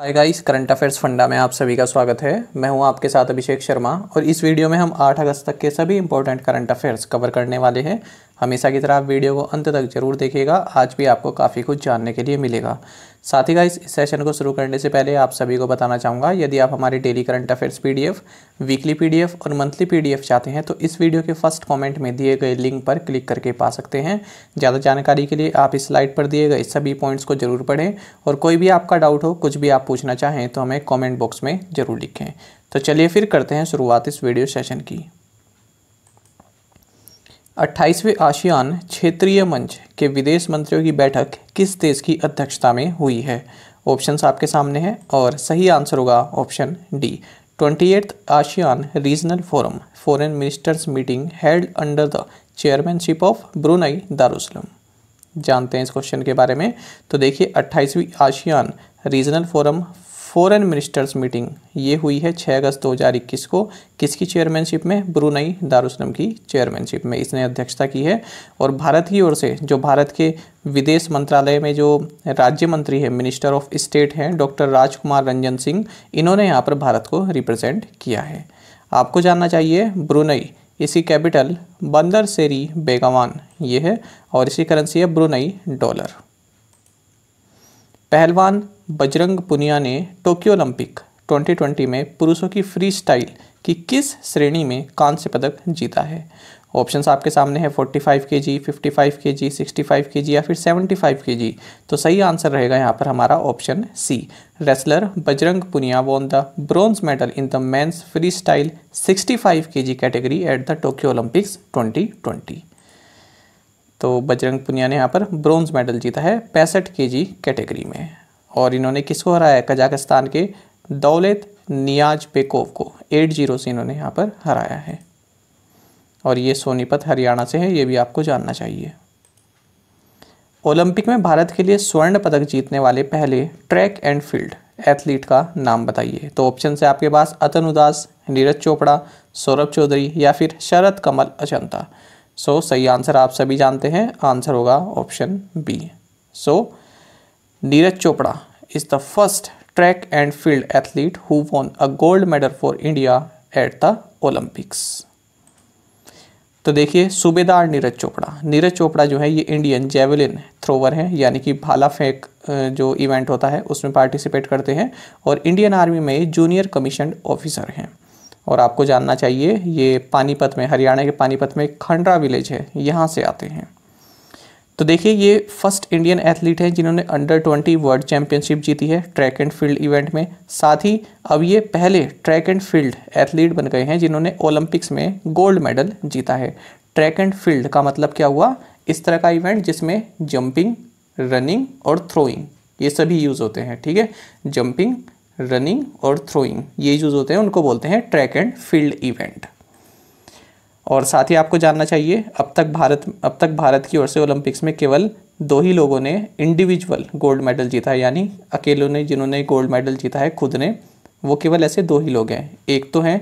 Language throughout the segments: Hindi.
hi guys current affairs funda में आप सभी का स्वागत है मैं हूं आपके साथ अभिषेक शर्मा और इस वीडियो में हम 8 अगस्त तक के सभी इंपॉर्टेंट करंट अफेयर्स कवर करने वाले हैं हमेशा की तरह आप वीडियो को अंत तक जरूर देखिएगा आज भी आपको काफ़ी कुछ जानने के लिए मिलेगा साथ ही गाइस इस सेशन को शुरू करने से पहले आप सभी को बताना चाहूँगा यदि आप हमारे daily current affairs PDF weekly PDF और मंथली पीडीएफ चाहते हैं तो इस वीडियो के फर्स्ट कमेंट में दिए गए लिंक पर क्लिक करके पा सकते हैं ज़्यादा जानकारी के लिए आप इस स्लाइड पर दिए गए सभी पॉइंट्स को जरूर पढ़ें और कोई भी आपका डाउट हो कुछ भी आप पूछना चाहें तो हमें कॉमेंट बॉक्स में ज़रूर लिखें तो चलिए फिर करते हैं शुरुआत इस वीडियो सेशन की अट्ठाईसवें आशियान क्षेत्रीय मंच के विदेश मंत्रियों की बैठक किस देश की अध्यक्षता में हुई है ऑप्शंस आपके सामने हैं और सही आंसर होगा option D twenty eighth ASEAN regional forum foreign ministers meeting held under the chairmanship of Brunei Darussalam जानते हैं इस क्वेश्चन के बारे में तो देखिए अट्ठाईसवीं ASEAN regional forum foreign ministers meeting ये हुई है 6 अगस्त 2021 को किसकी चेयरमैनशिप में ब्रुनई दारुसलम की चेयरमैनशिप में इसने अध्यक्षता की है और भारत की ओर से जो भारत के विदेश मंत्रालय में जो राज्य मंत्री है मिनिस्टर ऑफ स्टेट हैं डॉक्टर राजकुमार रंजन सिंह इन्होंने यहाँ पर भारत को रिप्रेजेंट किया है आपको जानना चाहिए ब्रुनई इसी कैपिटल बंदर सेरी बेगवान ये है और इसी करेंसी है ब्रुनई डॉलर पहलवान बजरंग पुनिया ने टोक्यो ओलंपिक 2020 में पुरुषों की फ्री स्टाइल की किस श्रेणी में कांस्य पदक जीता है ऑप्शंस आपके सामने है 45 के जी फिफ्टी फाइव के जी सिक्सटी फाइव के जी या फिर 75 के जी तो सही आंसर रहेगा यहाँ पर हमारा option C wrestler Bajrang Punia won the bronze medal in the men's freestyle sixty five K G category at the Tokyo Olympics twenty तो बजरंग पुनिया ने यहाँ पर ब्रॉन्ज मेडल जीता है पैंसठ के जी कैटेगरी में और इन्होंने किसको हराया कजाकिस्तान के दौलत नियाज पेकोव को एट जीरो से इन्होंने यहाँ पर हराया है और ये सोनीपत हरियाणा से है ये भी आपको जानना चाहिए ओलंपिक में भारत के लिए स्वर्ण पदक जीतने वाले पहले ट्रैक एंड फील्ड एथलीट का नाम बताइए तो ऑप्शन से आपके पास अतन उदास नीरज चोपड़ा सौरभ चौधरी या फिर शरद कमल अजंता सो so, सही आंसर आप सभी जानते हैं आंसर होगा option B so so, Neeraj Chopra is the first track and field athlete who won a gold medal for India at the Olympics तो देखिए सूबेदार नीरज चोपड़ा नीरज चोपड़ा जो है ये इंडियन जेवलिन थ्रोवर हैं यानी कि भाला फेंक जो इवेंट होता है उसमें पार्टिसिपेट करते हैं और इंडियन आर्मी में जूनियर कमीशन ऑफिसर हैं और आपको जानना चाहिए ये पानीपत में हरियाणा के पानीपत में खंडरा विलेज है यहाँ से आते हैं तो देखिए ये फर्स्ट इंडियन एथलीट हैं जिन्होंने अंडर ट्वेंटी वर्ल्ड चैंपियनशिप जीती है ट्रैक एंड फील्ड इवेंट में साथ ही अब ये पहले ट्रैक एंड फील्ड एथलीट बन गए हैं जिन्होंने ओलंपिक्स में गोल्ड मेडल जीता है ट्रैक एंड फील्ड का मतलब क्या हुआ इस तरह का इवेंट जिसमें जंपिंग रनिंग और थ्रोइंग ये सभी यूज़ होते हैं ठीक है जंपिंग रनिंग और थ्रोइंग ये यूज़ होते हैं उनको बोलते हैं ट्रैक एंड फील्ड इवेंट और साथ ही आपको जानना चाहिए अब तक भारत अब तक भारत की ओर से ओलंपिक्स में केवल दो ही लोगों ने इंडिविजुअल गोल्ड मेडल जीता है यानी अकेलों ने जिन्होंने गोल्ड मेडल जीता है खुद ने वो केवल ऐसे दो ही लोग हैं एक तो हैं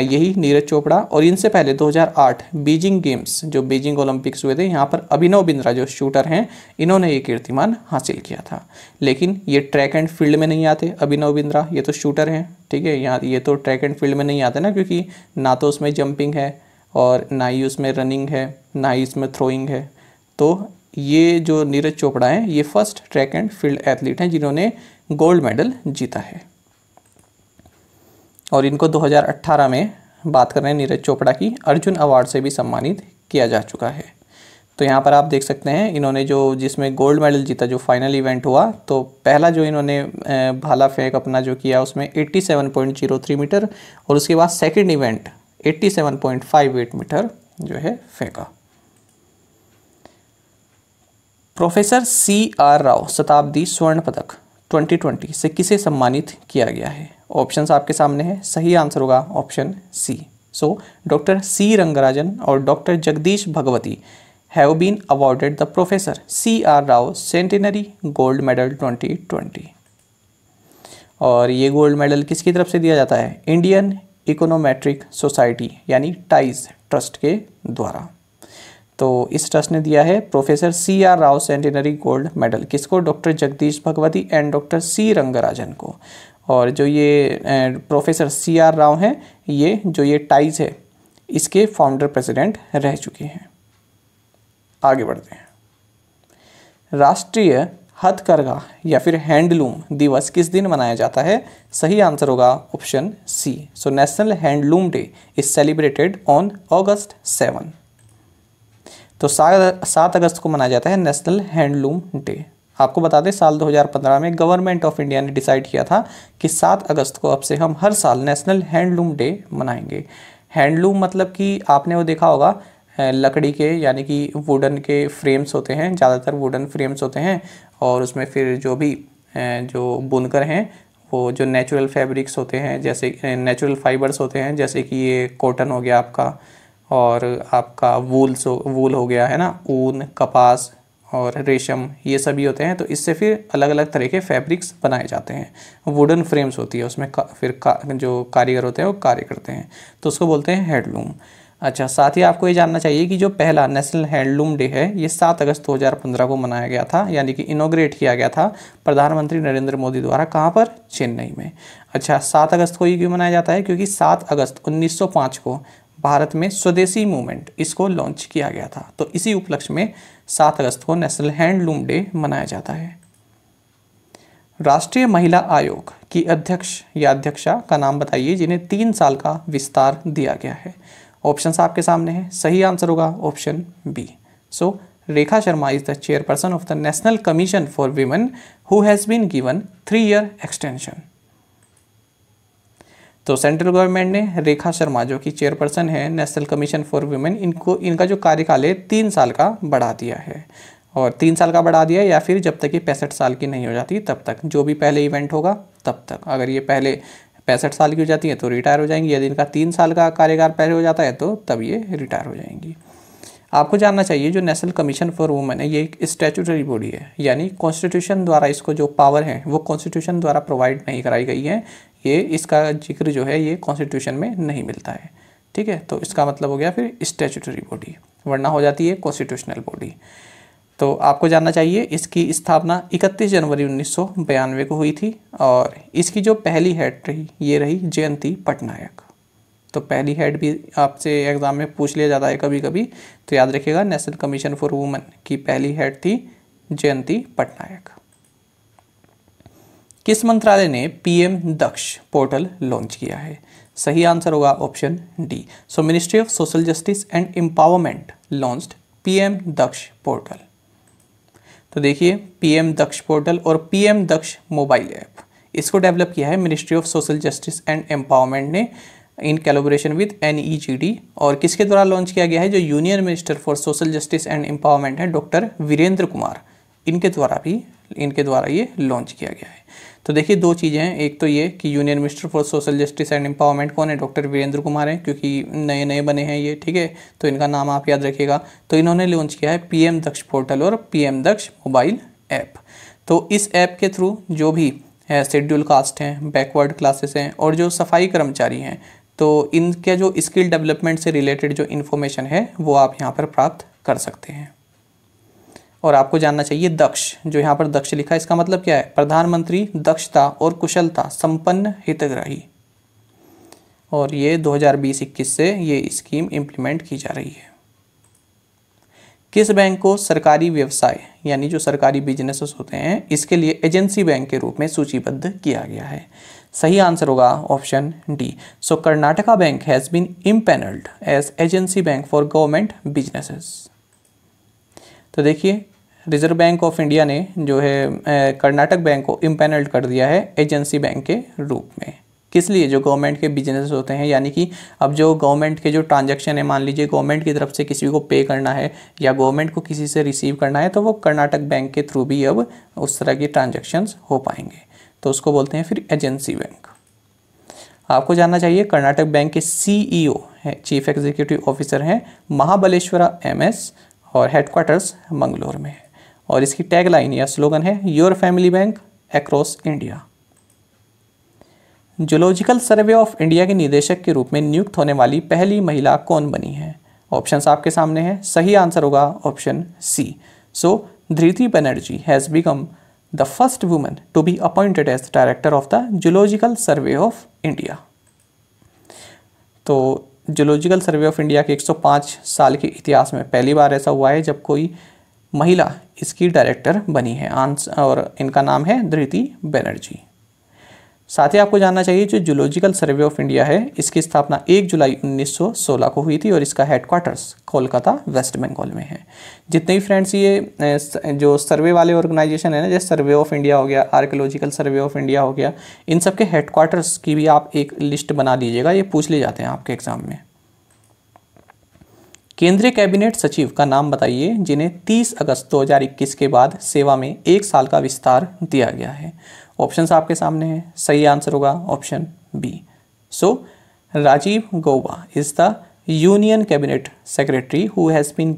यही नीरज चोपड़ा और इनसे पहले 2008 बीजिंग गेम्स जो बीजिंग ओलंपिक्स हुए थे यहाँ पर अभिनव बिंद्रा जो शूटर हैं इन्होंने ये कीर्तिमान हासिल किया था लेकिन ये ट्रैक एंड फील्ड में नहीं आते अभिनव बिंद्रा ये तो शूटर हैं ठीक है यहाँ ये तो ट्रैक एंड फील्ड में नहीं आते ना क्योंकि ना तो उसमें जंपिंग है और ना ही उसमें रनिंग है ना ही इसमें थ्रोइंग है तो ये जो नीरज चोपड़ा हैं ये first track and field athlete हैं जिन्होंने गोल्ड मेडल जीता है और इनको 2018 में बात कर रहे हैं नीरज चोपड़ा की अर्जुन अवार्ड से भी सम्मानित किया जा चुका है तो यहाँ पर आप देख सकते हैं इन्होंने जो जिसमें गोल्ड मेडल जीता जो फाइनल इवेंट हुआ तो पहला जो इन्होंने भाला फेंक अपना जो किया उसमें 87.03 मीटर और उसके बाद सेकंड इवेंट 87.58 मीटर जो है फेंका प्रोफेसर सी आर राव शताब्दी स्वर्ण पदक 2020 से किसे सम्मानित किया गया है ऑप्शंस आपके सामने हैं सही आंसर होगा option C so doctor C Rangarajan और doctor Jagdish Bhagwati have been awarded the professor C R Rao centenary gold medal 2020 और ये गोल्ड मेडल किसकी तरफ से दिया जाता है इंडियन इकोनोमेट्रिक सोसाइटी यानी टाइज ट्रस्ट के द्वारा तो इस ट्रस्ट ने दिया है professor C R Rao centenary gold medal किसको doctor Jagdish Bhagwati and doctor C Rangarajan को और जो ये प्रोफेसर सी आर राव हैं ये जो ये टाइज है इसके फाउंडर प्रेसिडेंट रह चुके हैं आगे बढ़ते हैं राष्ट्रीय हथकरघा या फिर हैंडलूम दिवस किस दिन मनाया जाता है सही आंसर होगा option C so national handloom day is celebrated on August seven तो सात अगस्त को मनाया जाता है नेशनल हैंडलूम डे आपको बता दें साल 2015 में गवर्नमेंट ऑफ इंडिया ने डिसाइड किया था कि सात अगस्त को अब से हम हर साल नेशनल हैंडलूम डे मनाएंगे हैंडलूम मतलब कि आपने वो देखा होगा लकड़ी के यानी कि वुडन के फ्रेम्स होते हैं ज़्यादातर वुडन फ्रेम्स होते हैं और उसमें फिर जो भी जो बुनकर हैं वो जो नेचुरल फैब्रिक्स होते हैं जैसे नेचुरल फाइबर्स होते हैं जैसे कि ये कॉटन हो गया आपका और आपका वूल सो वूल हो गया है ना ऊन कपास और रेशम ये सभी होते हैं तो इससे फिर अलग अलग तरह के फैब्रिक्स बनाए जाते हैं वुडन फ्रेम्स होती है उसमें का, फिर का, जो कारीगर होते हैं वो कार्य करते हैं तो उसको बोलते हैं है अच्छा साथ ही आपको ये जानना चाहिए कि जो पहला नेशनल हैंडलूम डे है ये सात अगस्त 2015 को मनाया गया था यानी कि इनोग्रेट किया गया था प्रधानमंत्री नरेंद्र मोदी द्वारा कहाँ पर चेन्नई में अच्छा सात अगस्त को ये क्यों मनाया जाता है क्योंकि सात अगस्त 1905 को भारत में स्वदेशी मूवमेंट इसको लॉन्च किया गया था तो इसी उपलक्ष्य में सात अगस्त को नेशनल हैंडलूम डे मनाया जाता है राष्ट्रीय महिला आयोग की अध्यक्ष या अध्यक्षा का नाम बताइए जिन्हें तीन साल का विस्तार दिया गया है ऑप्शन आपके सामने हैं सही आंसर होगा option B so Rekha Sharma is the chairperson of the national commission for women who has been given three year extension तो सेंट्रल गवर्नमेंट ने रेखा शर्मा जो कि चेयरपर्सन है नेशनल कमीशन फॉर वुमेन इनको इनका जो कार्यकाल है तीन साल का बढ़ा दिया है और तीन साल का बढ़ा दिया या फिर जब तक ये पैंसठ साल की नहीं हो जाती तब तक जो भी पहले इवेंट होगा तब तक अगर ये पहले पैंसठ साल की हो जाती हैं तो रिटायर हो जाएंगी यदि इनका तीन साल का कार्यकाल पहले हो जाता है तो तब ये रिटायर हो जाएंगी आपको जानना चाहिए जो नेशनल कमीशन फॉर वुमेन है ये एक स्टैचूटरी बॉडी है यानी कॉन्स्टिट्यूशन द्वारा इसको जो पावर है वो कॉन्स्टिट्यूशन द्वारा प्रोवाइड नहीं कराई गई है ये इसका जिक्र जो है ये कॉन्स्टिट्यूशन में नहीं मिलता है ठीक है तो इसका मतलब हो गया फिर स्टैचूटरी बॉडी वरना हो जाती है कॉन्स्टिट्यूशनल बॉडी तो आपको जानना चाहिए इसकी स्थापना 31 जनवरी उन्नीस को हुई थी और इसकी जो पहली हेड रही ये रही जयंती पटनायक तो पहली हेड भी आपसे एग्ज़ाम में पूछ लिया जाता है कभी कभी तो याद रखिएगा नेशनल कमीशन फॉर वुमेन की पहली हेड थी जयंती पटनायक किस मंत्रालय ने पीएम दक्ष पोर्टल लॉन्च किया है सही आंसर होगा option D so ministry of social justice and empowerment launched PM Daksh portal तो देखिए पीएम दक्ष पोर्टल और पीएम दक्ष मोबाइल ऐप इसको डेवलप किया है ministry of social justice and empowerment ने इन कैलोबोरेशन विद एन ई जी और किसके द्वारा लॉन्च किया गया है जो union minister for social justice and empowerment है डॉक्टर वीरेंद्र कुमार इनके द्वारा भी इनके द्वारा ये लॉन्च किया गया है तो देखिए दो चीज़ें हैं एक तो ये कि union minister for social justice and empowerment कौन है डॉक्टर वीरेंद्र कुमार हैं क्योंकि नए नए बने हैं ये ठीक है तो इनका नाम आप याद रखिएगा तो इन्होंने लॉन्च किया है पीएम दक्ष पोर्टल और पीएम दक्ष मोबाइल ऐप तो इस ऐप के थ्रू जो भी शेड्यूल कास्ट हैं बैकवर्ड क्लासेस हैं और जो सफाई कर्मचारी हैं तो इनके जो स्किल डेवलपमेंट से रिलेटेड जो इन्फॉर्मेशन है वो आप यहाँ पर प्राप्त कर सकते हैं और आपको जानना चाहिए दक्ष जो यहाँ पर दक्ष लिखा है इसका मतलब क्या है प्रधानमंत्री दक्षता और कुशलता संपन्न हितग्राही और ये 2020-21 से ये स्कीम इम्प्लीमेंट की जा रही है किस बैंक को सरकारी व्यवसाय यानी जो सरकारी बिजनेसेस होते हैं इसके लिए एजेंसी बैंक के रूप में सूचीबद्ध किया गया है सही आंसर होगा option D so Karnataka bank has been empanelled as agency bank for government businesses तो देखिए रिजर्व बैंक ऑफ इंडिया ने जो है कर्नाटक बैंक को इम्पेनल्ड कर दिया है एजेंसी बैंक के रूप में किस लिए जो गवर्नमेंट के बिजनेस होते हैं यानी कि अब जो गवर्नमेंट के जो ट्रांजैक्शन है मान लीजिए गवर्नमेंट की तरफ से किसी को पे करना है या गवर्नमेंट को किसी से रिसीव करना है तो वो कर्नाटक बैंक के थ्रू भी अब उस तरह की ट्रांजेक्शन्स हो पाएंगे तो उसको बोलते हैं फिर एजेंसी बैंक आपको जानना चाहिए कर्नाटक बैंक के सी e हैं चीफ एग्जीक्यूटिव ऑफिसर हैं महाबलेश्वरा एम और हेडक्वार्टर्स मंगलोर में है और इसकी टैग लाइन या स्लोगन है your family bank across India zoological survey of India के निदेशक के रूप में नियुक्त होने वाली पहली महिला कौन बनी है ऑप्शन आपके सामने हैं सही आंसर होगा option C so Dhriti Banerjee has become the first woman to be appointed as director of the zoological survey of India तो जोलॉजिकल सर्वे ऑफ इंडिया के 105 साल के इतिहास में पहली बार ऐसा हुआ है जब कोई महिला इसकी डायरेक्टर बनी है आंस और इनका नाम है धृति बनर्जी साथ ही आपको जानना चाहिए जो जूलॉजिकल सर्वे ऑफ इंडिया है इसकी स्थापना 1 जुलाई 1916 को हुई थी और इसका हेडक्वार्टर्स कोलकाता वेस्ट बंगाल में है जितने भी फ्रेंड्स ये जो सर्वे वाले ऑर्गेनाइजेशन है ना जैसे सर्वे ऑफ इंडिया हो गया आर्कोलॉजिकल सर्वे ऑफ इंडिया हो गया इन सब के हेडक्वार्टर्स की भी आप एक लिस्ट बना लीजिएगा ये पूछ ले जाते हैं आपके एग्ज़ाम में केंद्रीय कैबिनेट सचिव का नाम बताइए जिन्हें 30 अगस्त 2021 के बाद सेवा में एक साल का विस्तार दिया गया है ऑप्शंस आपके सामने हैं सही आंसर होगा option B so Rajiv Gauba is the union cabinet secretary who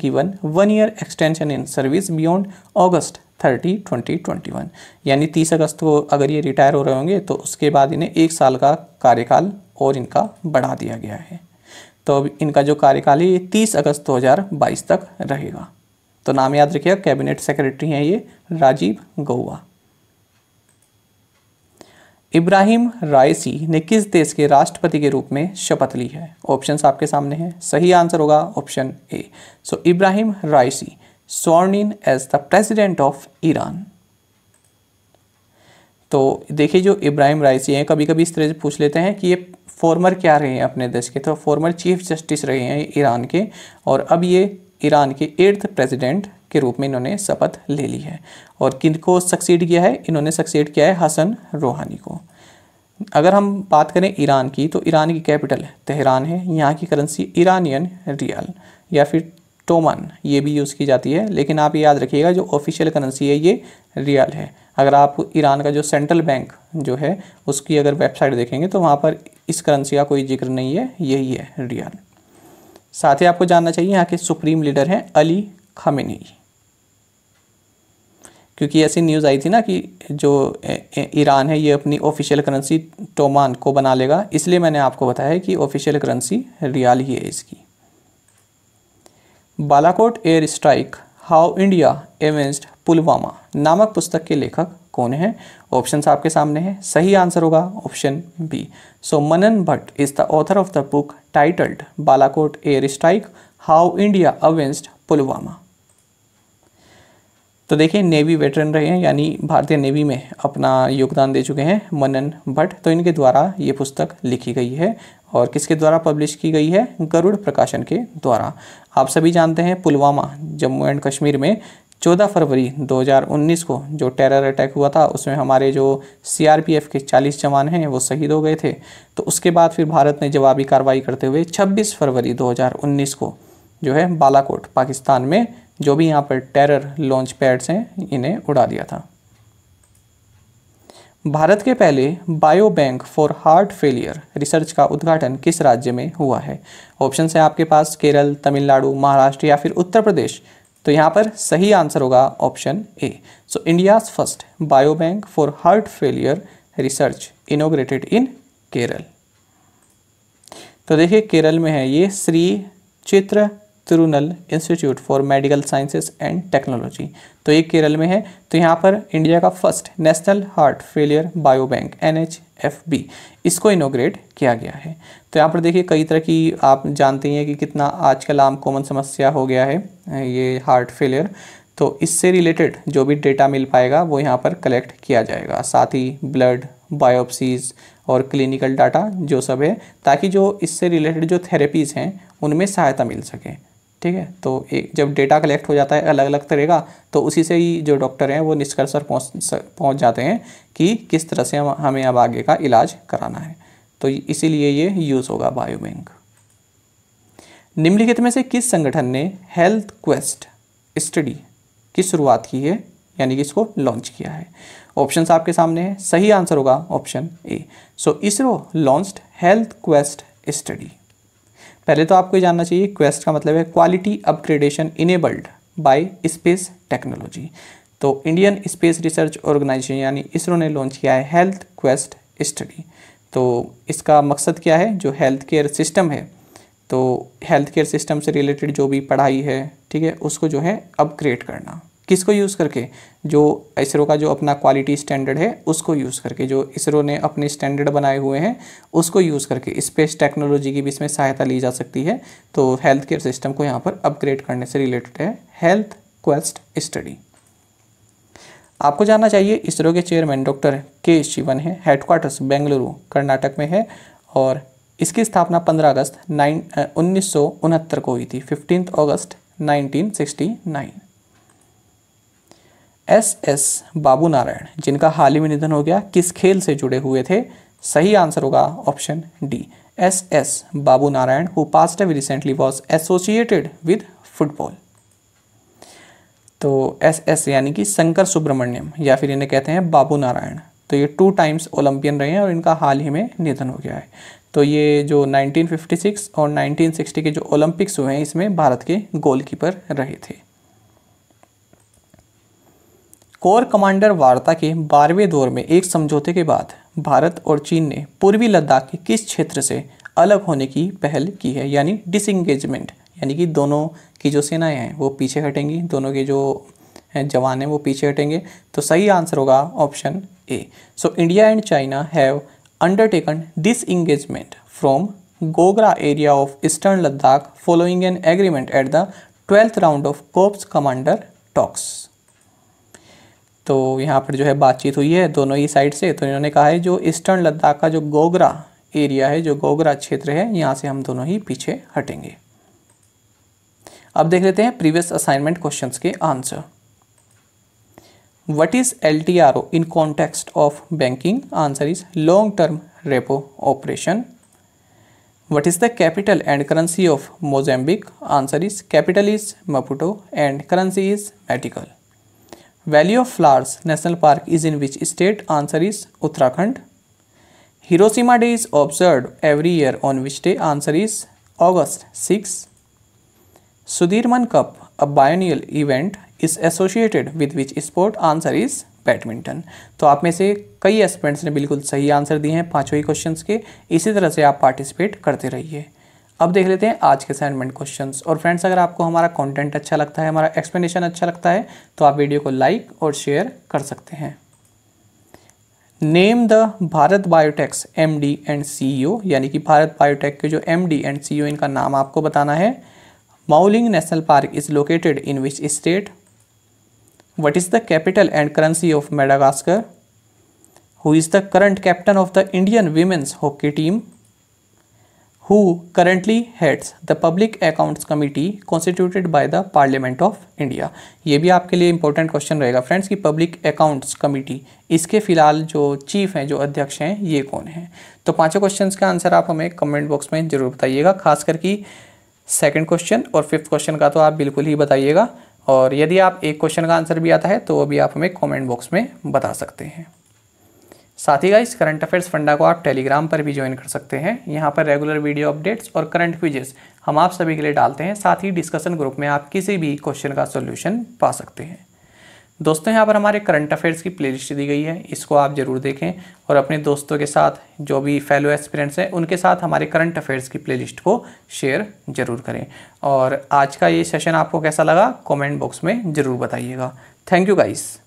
given one year extension in service in August thirty twenty 30 2021 यानी 30 अगस्त को अगर ये रिटायर हो रहे होंगे तो उसके बाद इन्हें एक साल का कार्यकाल और इनका बढ़ा दिया गया है तो अब इनका जो कार्यकाल ये तीस अगस्त 2022 तक रहेगा तो नाम याद रखिएगा कैबिनेट सेक्रेटरी हैं ये राजीव गौवा इब्राहिम रायसी ने किस देश के राष्ट्रपति के रूप में शपथ ली है ऑप्शंस आपके सामने हैं सही आंसर होगा option A so Ebrahim Raisi sworn in as the president of Iran तो देखिए जो इब्राहिम रायसी हैं कभी कभी इस तरह से पूछ लेते हैं कि ये फॉर्मर क्या रहे हैं अपने देश के तो फॉर्मर चीफ जस्टिस रहे हैं ईरान के और अब ये ईरान के एट्थ प्रेसिडेंट के रूप में इन्होंने शपथ ले ली है और किन को सक्सीड किया है इन्होंने सक्सीड किया है हसन रूहानी को अगर हम बात करें ईरान की तो ईरान की कैपिटल तेहरान है यहाँ की करेंसी ईरानियन रियल या फिर टोमन ये भी यूज़ की जाती है लेकिन आप ये याद रखिएगा जो ऑफिशियल करेंसी है ये रियल है अगर आप ईरान का जो सेंट्रल बैंक जो है उसकी अगर वेबसाइट देखेंगे तो वहाँ पर इस करेंसी का कोई जिक्र नहीं है यही है रियल साथ ही आपको जानना चाहिए यहाँ के सुप्रीम लीडर हैं अली खमेनी क्योंकि ऐसी न्यूज़ आई थी ना कि जो ईरान है ये अपनी ऑफिशियल करेंसी टोमान को बना लेगा इसलिए मैंने आपको बताया कि ऑफिशियल करेंसी रियाल ही है इसकी Balakot air strike how India avenged Pulwama नामक पुस्तक के लेखक कौन है ऑप्शन आपके सामने है सही आंसर होगा option B so Manan Bhatt is the author of the book titled Balakot air strike how India avenged Pulwama तो देखिए नेवी वेटरन रहे हैं यानी भारतीय नेवी में अपना योगदान दे चुके हैं मनन भट्ट तो इनके द्वारा ये पुस्तक लिखी गई है और किसके द्वारा पब्लिश की गई है गरुड़ प्रकाशन के द्वारा आप सभी जानते हैं पुलवामा जम्मू एंड कश्मीर में 14 फरवरी 2019 को जो टेरर अटैक हुआ था उसमें हमारे जो सीआरपीएफ के 40 जवान हैं वो शहीद हो गए थे तो उसके बाद फिर भारत ने जवाबी कार्रवाई करते हुए 26 फरवरी 2019 को जो है बालाकोट पाकिस्तान में जो भी यहाँ पर टेरर लॉन्च पैड्स हैं इन्हें उड़ा दिया था भारत के पहले bio bank for heart failure research का उद्घाटन किस राज्य में हुआ है ऑप्शन है आपके पास केरल तमिलनाडु महाराष्ट्र या फिर उत्तर प्रदेश तो यहाँ पर सही आंसर होगा option A so India's first bio bank for heart failure research inaugurated in Kerala तो देखिए केरल में है ये Shri Chitra Tirunal institute for medical sciences and technology तो ये केरल में है तो यहाँ पर इंडिया का first national heart failure bio bank and इसको इनोग्रेट किया गया है तो यहाँ पर देखिए कई तरह की आप जानते हैं कि कितना आजकल आम कॉमन समस्या हो गया है ये हार्ट फेलियर तो इससे रिलेटेड जो भी डेटा मिल पाएगा वो यहाँ पर कलेक्ट किया जाएगा साथ ही ब्लड बायोप्सीज और क्लिनिकल डाटा जो सब है ताकि जो इससे रिलेटेड जो थेरेपीज़ हैं उनमें सहायता मिल सके ठीक है तो एक जब डेटा कलेक्ट हो जाता है अलग अलग तरह का तो उसी से ही जो डॉक्टर हैं वो निष्कर्ष पर पहुँच पहुँच जाते हैं कि किस तरह से हम हमें अब आगे का इलाज कराना है तो इसीलिए ये यूज़ होगा बायोबैंक निम्नलिखित में से किस संगठन ने हेल्थ क्वेस्ट स्टडी की शुरुआत की है यानी कि इसको लॉन्च किया है ऑप्शंस आपके सामने हैं सही आंसर होगा option A so ISRO launched health quest study पहले तो आपको ये जानना चाहिए क्वेस्ट का मतलब है quality upgradation enabled by space technology तो इंडियन स्पेस रिसर्च ऑर्गेनाइजेशन यानी इसरो ने लॉन्च किया है हेल्थ क्वेस्ट स्टडी तो इसका मकसद क्या है जो हेल्थ केयर सिस्टम है तो हेल्थ केयर सिस्टम से रिलेटेड जो भी पढ़ाई है ठीक है उसको जो है अपग्रेड करना किसको यूज़ करके जो इसरो का जो अपना क्वालिटी स्टैंडर्ड है उसको यूज़ करके जो इसरो ने अपने स्टैंडर्ड बनाए हुए हैं उसको यूज़ करके स्पेस टेक्नोलॉजी की भी इसमें सहायता ली जा सकती है तो हेल्थ केयर सिस्टम को यहाँ पर अपग्रेड करने से रिलेटेड है हेल्थ क्वेस्ट स्टडी आपको जानना चाहिए इसरो के चेयरमैन डॉक्टर के शिवन है हेडक्वार्टर्स बेंगलुरु कर्नाटक में है और इसकी स्थापना 15 अगस्त नाइन उन्नीस को हुई थी 15 अगस्त 1969 एस एस बाबू नारायण जिनका हाल ही में निधन हो गया किस खेल से जुड़े हुए थे सही आंसर होगा option D S S Babu Narayan who passed recently was associated with football तो एस एस यानी कि शंकर सुब्रमण्यम या फिर इन्हें कहते हैं बाबू नारायण तो ये टू टाइम्स ओलंपियन रहे हैं और इनका हाल ही में निधन हो गया है तो ये जो 1956 और 1960 के जो ओलंपिक्स हुए हैं इसमें भारत के गोलकीपर रहे थे कोर कमांडर वार्ता के बारहवें दौर में एक समझौते के बाद भारत और चीन ने पूर्वी लद्दाख के किस क्षेत्र से अलग होने की पहल की है यानी डिसंगेजमेंट यानी कि दोनों की जो सेनाएं हैं वो पीछे हटेंगी दोनों के जो जवान हैं वो पीछे हटेंगे तो सही आंसर होगा option A so India and China have undertaken disengagement from Gogra area of eastern Ladakh following an agreement at the twelfth round of corps commander talks तो यहाँ पर जो है बातचीत हुई है दोनों ही साइड से तो इन्होंने कहा है जो ईस्टर्न लद्दाख का जो गोगरा एरिया है जो गोगरा क्षेत्र है यहाँ से हम दोनों ही पीछे हटेंगे अब देख लेते हैं प्रीवियस असाइनमेंट क्वेश्चन के answer what is L T R O in context of banking answer is long term repo operation what is the capital and currency of mozambique answer is capital is Maputo and currency is metical valley of flowers national park is in which state answer is Uttarakhand Hiroshima day is observe every year on which day answer is August six Sudirman cup a बायोनियल event is associated with which sport answer is badminton तो आप में से कई एस्पेंट्स ने बिल्कुल सही आंसर दिए हैं पाँचों ही के इसी तरह से आप पार्टिसिपेट करते रहिए अब देख लेते हैं आज के असाइनमेंट क्वेश्चन और फ्रेंड्स अगर आपको हमारा कॉन्टेंट अच्छा लगता है हमारा एक्सप्लेनेशन अच्छा लगता है तो आप वीडियो को लाइक और शेयर कर सकते हैं name the Bharat biotech's M D and C यानी कि भारत बायोटेक के जो एम डी एंड सी इनका नाम आपको बताना है Mouling national park is located in which state what is the capital and currency of Madagascar who is the current captain of the Indian women's hockey team who currently heads the public accounts committee constituted by the parliament of India ये भी आपके लिए इंपॉर्टेंट क्वेश्चन रहेगा फ्रेंड्स की पब्लिक अकाउंट्स कमेटी इसके फिलहाल जो चीफ हैं जो अध्यक्ष हैं ये कौन हैं तो पाँचों क्वेश्चन का आंसर आप हमें कमेंट बॉक्स में जरूर बताइएगा खासकर कि सेकेंड क्वेश्चन और फिफ्थ क्वेश्चन का तो आप बिल्कुल ही बताइएगा और यदि आप एक क्वेश्चन का आंसर भी आता है तो वो भी आप हमें कमेंट बॉक्स में बता सकते हैं साथ ही गाइस करंट अफेयर्स फंडा को आप टेलीग्राम पर भी ज्वाइन कर सकते हैं यहाँ पर रेगुलर वीडियो अपडेट्स और करंट क्विजेस हम आप सभी के लिए डालते हैं साथ ही डिस्कशन ग्रुप में आप किसी भी क्वेश्चन का सोल्यूशन पा सकते हैं दोस्तों यहाँ पर हमारे करंट अफेयर्स की प्ले दी गई है इसको आप ज़रूर देखें और अपने दोस्तों के साथ जो भी फेलो एस्पिरेंट्स हैं उनके साथ हमारे करंट अफेयर्स की प्लेलिस्ट को शेयर ज़रूर करें और आज का ये सेशन आपको कैसा लगा कमेंट बॉक्स में ज़रूर बताइएगा थैंक यू गाइस